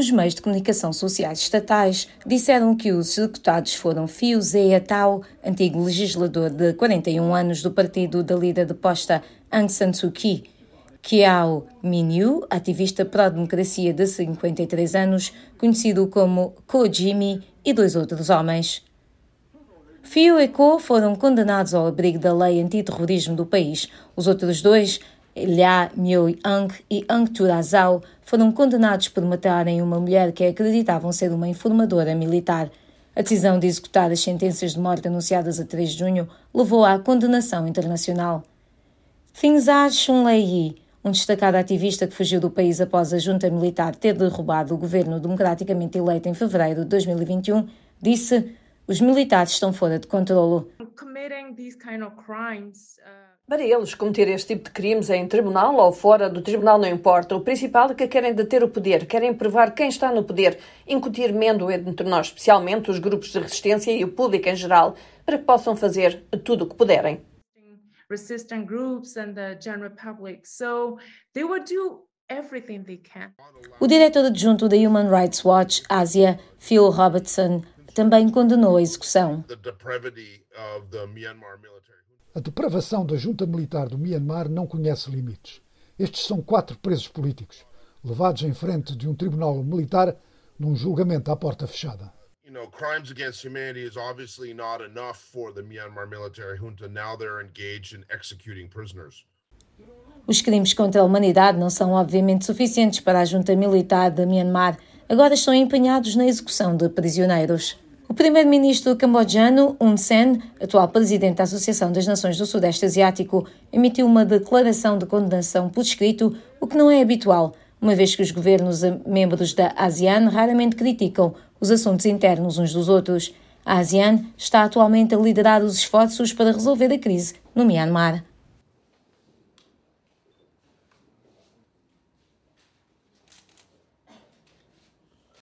Os meios de comunicação sociais estatais disseram que os executados foram Fio Zé Tao, antigo legislador de 41 anos do partido da líder de posta Aung San Suu Kyi, Kiao Minyu, ativista pró-democracia de 53 anos, conhecido como Ko Jimmy, e dois outros homens. Fio e Ko foram condenados ao abrigo da lei antiterrorismo do país. Os outros dois Lia Miu-ang e Ang Turazao foram condenados por matarem uma mulher que acreditavam ser uma informadora militar. A decisão de executar as sentenças de morte anunciadas a 3 de junho levou à condenação internacional. Finzar Chunlei, um destacado ativista que fugiu do país após a junta militar ter derrubado o governo democraticamente eleito em fevereiro de 2021, disse os militares estão fora de controlo. Uh, para eles, cometer este tipo de crimes é em tribunal ou fora do tribunal não importa. O principal é que querem deter o poder, querem provar quem está no poder, incutir medo entre nós, especialmente os grupos de resistência e o público em geral, para que possam fazer tudo o que puderem. o diretor adjunto da Human Rights Watch Ásia, Phil Robertson, também condenou a execução. A depravação da junta militar do Myanmar não conhece limites. Estes são quatro presos políticos, levados em frente de um tribunal militar num julgamento à porta fechada. Os crimes contra a humanidade não são obviamente suficientes para a junta militar de Myanmar agora estão empenhados na execução de prisioneiros. O primeiro-ministro cambodiano Hun Sen, atual presidente da Associação das Nações do Sudeste Asiático, emitiu uma declaração de condenação por escrito, o que não é habitual, uma vez que os governos eh, membros da ASEAN raramente criticam os assuntos internos uns dos outros. A ASEAN está atualmente a liderar os esforços para resolver a crise no Myanmar.